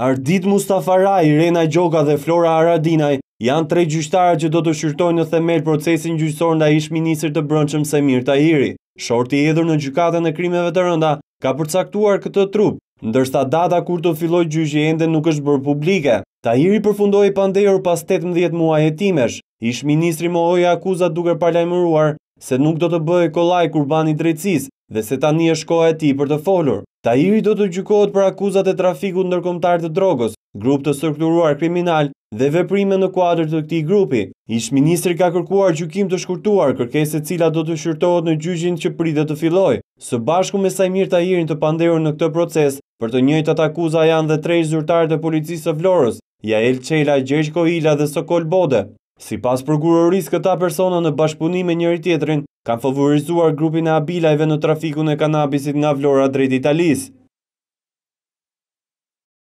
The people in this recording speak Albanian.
Ardit Mustafa Rai, Rena Gjoka dhe Flora Aradinaj janë tre gjyshtarë që do të shqyrtojnë në themel procesin gjyqësor nda ishë minisër të brëndshëm Semir Tahiri. Shorti edhur në gjykatën e krimeve të rënda ka përcaktuar këtë trup, ndërsta data kur të filloj gjyqi ende nuk është bërë publike. Tahiri përfundoj i pandejor pas 18 muaj e timesh, ishë ministri mohoj akuzat duke parlajmëruar se nuk do të bëhe kolaj kurbani drecis dhe se tani është koha e tij për të folur. Tahiri do të gjykohet për akuzat e trafikut ndërkombëtar të drogës, grup të strukturuar kriminal dhe veprime në kuadër të këtij grupi. Ish-ministri ka kërkuar gjykim të shkurtuar kërkesë e cila do të shqyrtohet në gjyqin që pritet të fillojë, së bashku me Sajmir Tahirin të pandehur në këtë proces, për të njëjtat akuza janë dhe tre zyrtarë të policisë së Florës, Jael Çela, Gjergj Kohila dhe Sokol Bode. Si pas prokuroris këta persona në bashkëpunim e njëri tjetrin, kanë favorizuar grupin e abilajve në trafikun e kanabisit nga Vlora drejt Italisë.